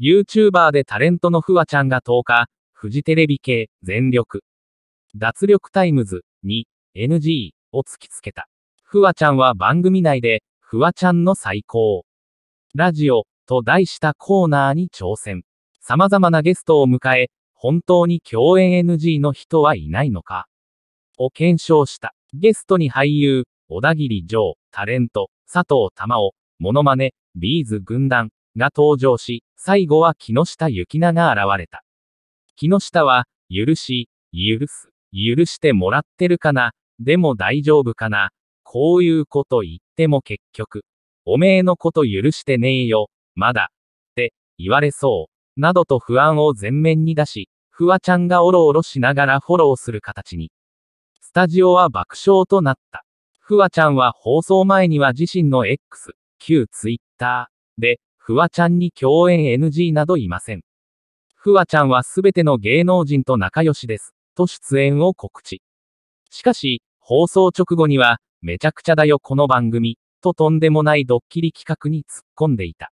YouTuber でタレントのフワちゃんが10日、フジテレビ系、全力。脱力タイムズに NG を突きつけた。フワちゃんは番組内で、フワちゃんの最高。ラジオと題したコーナーに挑戦。様々なゲストを迎え、本当に共演 NG の人はいないのかを検証した。ゲストに俳優、小田切城、タレント、佐藤珠緒、モノマネ、ビーズ軍団、が登場し、最後は木下幸菜が現れた。木下は、許し、許す、許してもらってるかな、でも大丈夫かな、こういうこと言っても結局、おめえのこと許してねえよ、まだ、って言われそう、などと不安を前面に出し、フワちゃんがおろおろしながらフォローする形に。スタジオは爆笑となった。フワちゃんは放送前には自身の X、旧 Twitter で、フワちゃんに共演 NG などいません。フワちゃんはすべての芸能人と仲良しです、と出演を告知。しかし、放送直後には、めちゃくちゃだよこの番組、ととんでもないドッキリ企画に突っ込んでいた。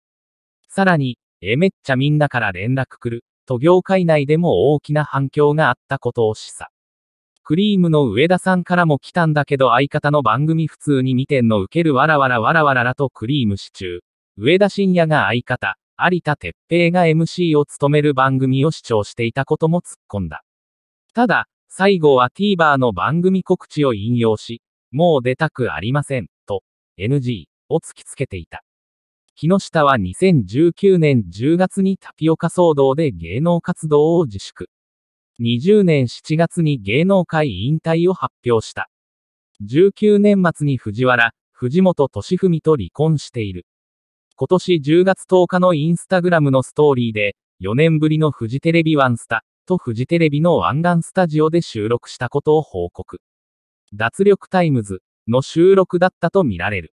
さらに、えめっちゃみんなから連絡来る、と業界内でも大きな反響があったことを示唆。クリームの上田さんからも来たんだけど相方の番組普通に見てんの受けるわらわらわらわららとクリームシチュー。上田晋也が相方、有田哲平が MC を務める番組を視聴していたことも突っ込んだ。ただ、最後は TVer の番組告知を引用し、もう出たくありません、と、NG を突きつけていた。木下は2019年10月にタピオカ騒動で芸能活動を自粛。20年7月に芸能界引退を発表した。19年末に藤原、藤本敏文と離婚している。今年10月10日のインスタグラムのストーリーで、4年ぶりのフジテレビワンスタとフジテレビの湾岸スタジオで収録したことを報告。脱力タイムズの収録だったとみられる。